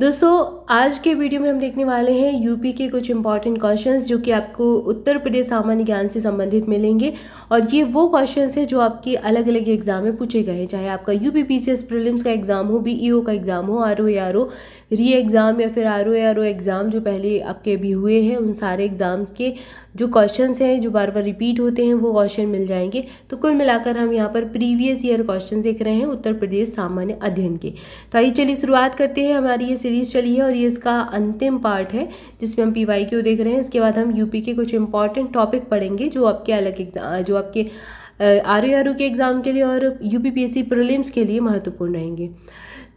दोस्तों आज के वीडियो में हम देखने वाले हैं यूपी के कुछ इंपॉर्टेंट क्वेश्चंस जो कि आपको उत्तर प्रदेश सामान्य ज्ञान से संबंधित मिलेंगे और ये वो क्वेश्चंस हैं जो आपके अलग अलग एग्जाम में पूछे गए हैं चाहे आपका U P P C S का एग्जाम हो बी e का एग्जाम हो R O R O re exam या फिर R O R O exam जो पहले आपके अभी हुए हैं उन सारे एग्ज़ाम्स के जो क्वेश्चन हैं जो बार बार रिपीट होते हैं वो क्वेश्चन मिल जाएंगे तो कुल मिलाकर हम यहाँ पर प्रीवियस ईयर क्वेश्चन देख रहे हैं उत्तर प्रदेश सामान्य अध्ययन के तो आइए चलिए शुरुआत करते हैं हमारी ये सीरीज़ चली है और ये इसका अंतिम पार्ट है जिसमें हम पी वाई क्यू देख रहे हैं इसके बाद हम यूपी के कुछ इंपॉर्टेंट टॉपिक पढ़ेंगे जो आपके अलग एग्जाम जो आपके आर ओ आर ओ के एग्ज़ाम के लिए और यू पी प्रीलिम्स के लिए महत्वपूर्ण रहेंगे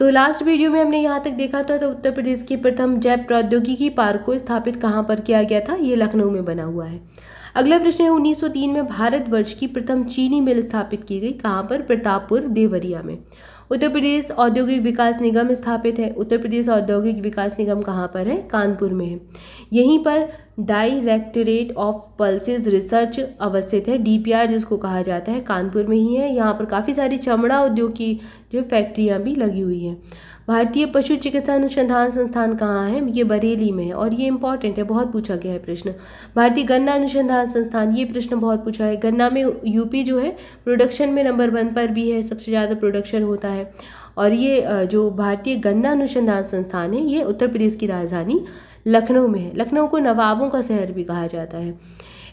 तो लास्ट वीडियो में हमने यहाँ तक देखा था तो उत्तर प्रदेश के प्रथम जैव प्रौद्योगिकी पार्क को स्थापित कहाँ पर किया गया था ये लखनऊ में बना हुआ है अगला प्रश्न है 1903 में भारतवर्ष की प्रथम चीनी मिल स्थापित की गई कहाँ पर प्रतापपुर देवरिया में उत्तर प्रदेश औद्योगिक विकास निगम स्थापित है उत्तर प्रदेश औद्योगिक विकास निगम कहाँ पर है कानपुर में है यहीं पर डायरेक्टरेट ऑफ पल्सेज रिसर्च अवस्थित है डीपीआर जिसको कहा जाता है कानपुर में ही है यहाँ पर काफ़ी सारी चमड़ा उद्योग की जो फैक्ट्रियाँ भी लगी हुई हैं भारतीय पशु चिकित्सा अनुसंधान संस्थान कहाँ है ये बरेली में है और ये इंपॉर्टेंट है बहुत पूछा गया है प्रश्न भारतीय गन्ना अनुसंधान संस्थान ये प्रश्न बहुत पूछा है गन्ना में यूपी जो है प्रोडक्शन में नंबर वन पर भी है सबसे ज़्यादा प्रोडक्शन होता है और ये जो भारतीय गन्ना अनुसंधान संस्थान है ये उत्तर प्रदेश की राजधानी लखनऊ में है लखनऊ को नवाबों का शहर भी कहा जाता है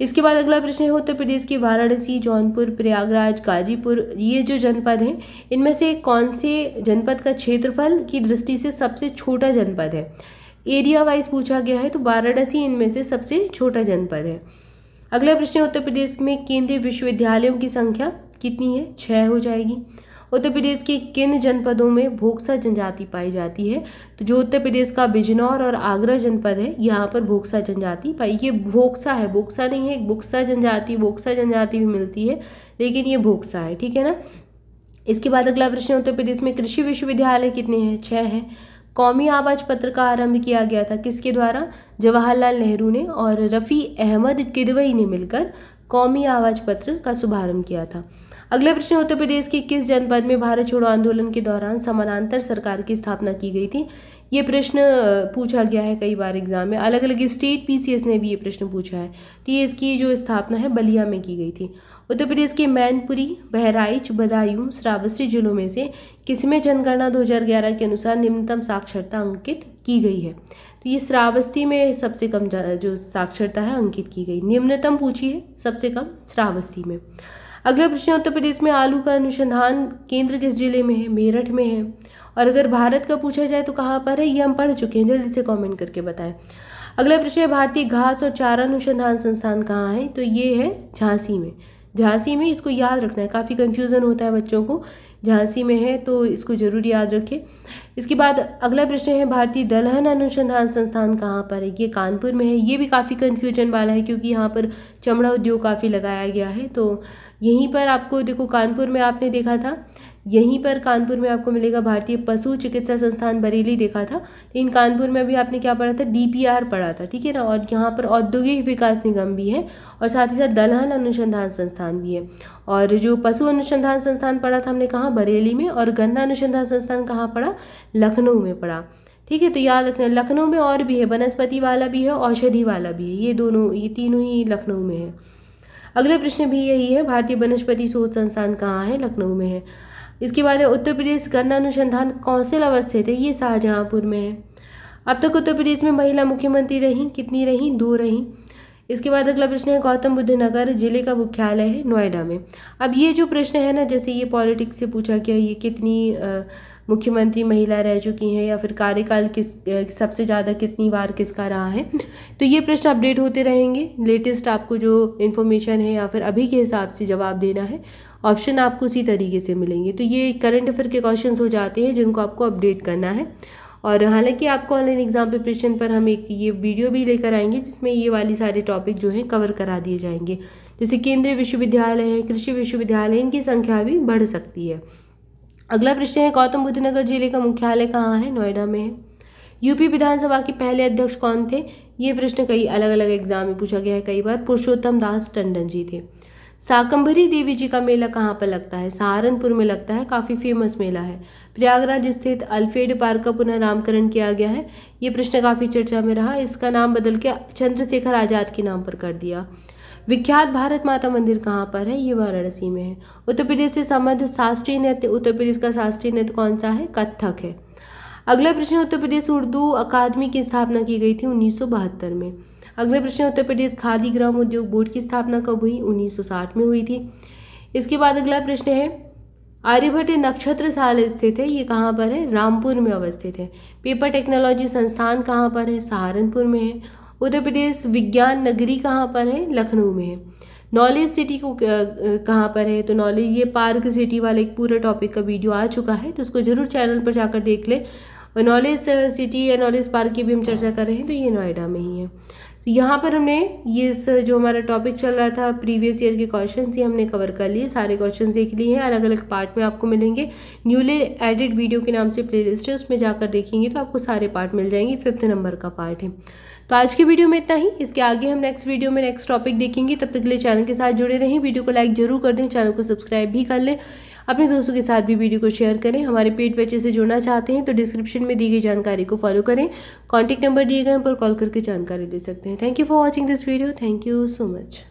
इसके बाद अगला प्रश्न है उत्तर प्रदेश के वाराणसी जौनपुर प्रयागराज गाजीपुर ये जो जनपद हैं इनमें से कौन से जनपद का क्षेत्रफल की दृष्टि से सबसे छोटा जनपद है एरिया वाइज पूछा गया है तो वाराणसी इनमें से सबसे छोटा जनपद है अगला प्रश्न है उत्तर प्रदेश में केंद्रीय विश्वविद्यालयों की संख्या कितनी है छः हो जाएगी उत्तर प्रदेश के किन जनपदों में भोक्सा जनजाति पाई जाती है तो जो उत्तर प्रदेश का बिजनौर और आगरा जनपद है यहाँ पर भोक्सा जनजाति पाई ये भोक्सा है भोक्सा नहीं है भोक्सा जनजाति भोक्सा जनजाति भी मिलती है लेकिन ये भोक्सा है ठीक है ना इसके बाद अगला प्रश्न उत्तर प्रदेश में कृषि विश्वविद्यालय कितने हैं छः हैं कौमी आवाज़ पत्र का आरंभ किया गया था किसके द्वारा जवाहरलाल नेहरू ने और रफ़ी अहमद किदवई ने मिलकर कौमी आवाज़ पत्र का शुभारंभ किया था अगला प्रश्न उत्तर प्रदेश के किस जनपद में भारत छोड़ो आंदोलन के दौरान समानांतर सरकार की स्थापना की गई थी ये प्रश्न पूछा गया है कई बार एग्जाम में अलग अलग स्टेट पीसीएस ने भी ये प्रश्न पूछा है तो ये इसकी जो स्थापना है बलिया में की गई थी उत्तर प्रदेश के मैनपुरी बहराइच बदायूं श्रावस्ती जिलों में से किसमें जनगणना 2011 के अनुसार निम्नतम साक्षरता अंकित की गई है तो ये श्रावस्ती में सबसे कम जो साक्षरता है अंकित की गई निम्नतम पूछी है सबसे कम श्रावस्ती में अगला प्रश्न उत्तर प्रदेश में आलू का अनुसंधान केंद्र किस जिले में है मेरठ में है और अगर भारत का पूछा जाए तो कहाँ पर है ये हम पढ़ चुके हैं जल्दी से कमेंट करके बताएं अगला प्रश्न है भारतीय घास और चारा अनुसंधान संस्थान कहाँ है तो ये है झांसी में झांसी में इसको याद रखना है काफ़ी कन्फ्यूज़न होता है बच्चों को झांसी में है तो इसको जरूर याद रखें इसके बाद अगला प्रश्न है भारतीय दलहन अनुसंधान संस्थान कहाँ पर है ये कानपुर में है ये भी काफ़ी कन्फ्यूजन वाला है क्योंकि यहाँ पर चमड़ा उद्योग काफ़ी लगाया गया है तो यहीं पर आपको देखो कानपुर में आपने देखा था यहीं पर कानपुर में आपको मिलेगा भारतीय पशु चिकित्सा संस्थान बरेली देखा था लेकिन कानपुर में अभी आपने क्या पढ़ा था डीपीआर पढ़ा था ठीक है ना और यहाँ पर औद्योगिक विकास निगम भी है और साथ ही साथ दलहन अनुसंधान संस्थान भी है और जो पशु अनुसंधान संस्थान पढ़ा था हमने कहाँ बरेली में और गन्ना अनुसंधान संस्थान कहाँ पढ़ा लखनऊ में पढ़ा ठीक है तो याद रखना लखनऊ में और भी है वनस्पति वाला भी है औषधि वाला भी है ये दोनों ये तीनों ही लखनऊ में है अगला प्रश्न भी यही है भारतीय वनस्पति शोध संस्थान कहाँ है लखनऊ में है इसके बाद उत्तर प्रदेश गन्ना अनुसंधान कौंसिल अवस्थित है ये शाहजहाँपुर में है अब तक उत्तर प्रदेश में महिला मुख्यमंत्री रहीं कितनी रहीं दो रहीं इसके बाद अगला प्रश्न है गौतम बुद्ध नगर जिले का मुख्यालय है नोएडा में अब ये जो प्रश्न है ना जैसे ये पॉलिटिक्स से पूछा गया ये कितनी मुख्यमंत्री महिला रह चुकी हैं या फिर कार्यकाल किस सबसे ज़्यादा कितनी बार किसका रहा है तो ये प्रश्न अपडेट होते रहेंगे लेटेस्ट आपको जो इन्फॉर्मेशन है या फिर अभी के हिसाब से जवाब देना है ऑप्शन आपको उसी तरीके से मिलेंगे तो ये करंट अफेयर के क्वेश्चन हो जाते हैं जिनको आपको अपडेट करना है और हालांकि आपको ऑनलाइन एग्जाम प्रिपरेशन पर हम एक ये वीडियो भी लेकर आएंगे जिसमें ये वाली सारे टॉपिक जो हैं कवर करा दिए जाएंगे जैसे केंद्रीय विश्वविद्यालय है कृषि विश्वविद्यालय इनकी संख्या भी बढ़ सकती है अगला प्रश्न है गौतम बुद्ध नगर जिले का मुख्यालय कहाँ है नोएडा में है यूपी विधानसभा के पहले अध्यक्ष कौन थे ये प्रश्न कई अलग अलग एग्जाम में पूछा गया है कई बार पुरुषोत्तम दास टंडन जी थे साकंभरी देवी जी का मेला कहाँ पर लगता है सहारनपुर में लगता है काफ़ी फेमस मेला है प्रयागराज स्थित अल्फेड पार्क का पुनः नामकरण किया गया है ये प्रश्न काफ़ी चर्चा में रहा इसका नाम बदल के चंद्रशेखर आज़ाद के नाम पर कर दिया विख्यात भारत माता मंदिर कहाँ पर है ये वाराणसी में है उत्तर प्रदेश से संबद्ध शास्त्रीय नृत्य उत्तर प्रदेश का शास्त्रीय नृत्य कौन सा है कत्थक है अगला प्रश्न उत्तर प्रदेश उर्दू अकादमी की स्थापना की गई थी उन्नीस में अगले प्रश्न उत्तर प्रदेश खादी ग्राम उद्योग बोर्ड की स्थापना कब हुई 1960 में हुई थी इसके बाद अगला प्रश्न है आर्यभट्ट नक्षत्र साल स्थित है ये कहाँ पर है रामपुर में अवस्थित है पेपर टेक्नोलॉजी संस्थान कहाँ पर है सहारनपुर में है उत्तर प्रदेश विज्ञान नगरी कहाँ पर है लखनऊ में है नॉलेज सिटी को कहाँ पर है तो नॉलेज ये पार्क सिटी वाला एक पूरा टॉपिक का वीडियो आ चुका है तो उसको जरूर चैनल पर जाकर देख ले नॉलेज सिटी या नॉलेज पार्क की भी हम चर्चा कर रहे हैं तो ये नोएडा में ही है तो यहाँ पर हमने ये जो हमारा टॉपिक चल रहा था प्रीवियस ईयर के क्वेश्चन ये हमने कवर कर लिए सारे क्वेश्चन देख लिए हैं अलग अलग पार्ट में आपको मिलेंगे न्यूली एडिड वीडियो के नाम से प्लेलिस्ट है उसमें जाकर देखेंगे तो आपको सारे पार्ट मिल जाएंगे फिफ्थ नंबर का पार्ट है तो आज की वीडियो में इतना ही इसके आगे हम नेक्स्ट वीडियो में नेक्स्ट टॉपिक देखेंगे तब तक के लिए चैनल के साथ जुड़े रहें वीडियो को लाइक जरूर कर दें चैनल को सब्सक्राइब भी कर लें अपने दोस्तों के साथ भी वीडियो को शेयर करें हमारे पेट बच्चे से जुड़ना चाहते हैं तो डिस्क्रिप्शन में दी गई जानकारी को फॉलो करें कॉन्टैक्ट नंबर दिए गए पर कॉल करके जानकारी ले सकते हैं thank you for watching this video thank you so much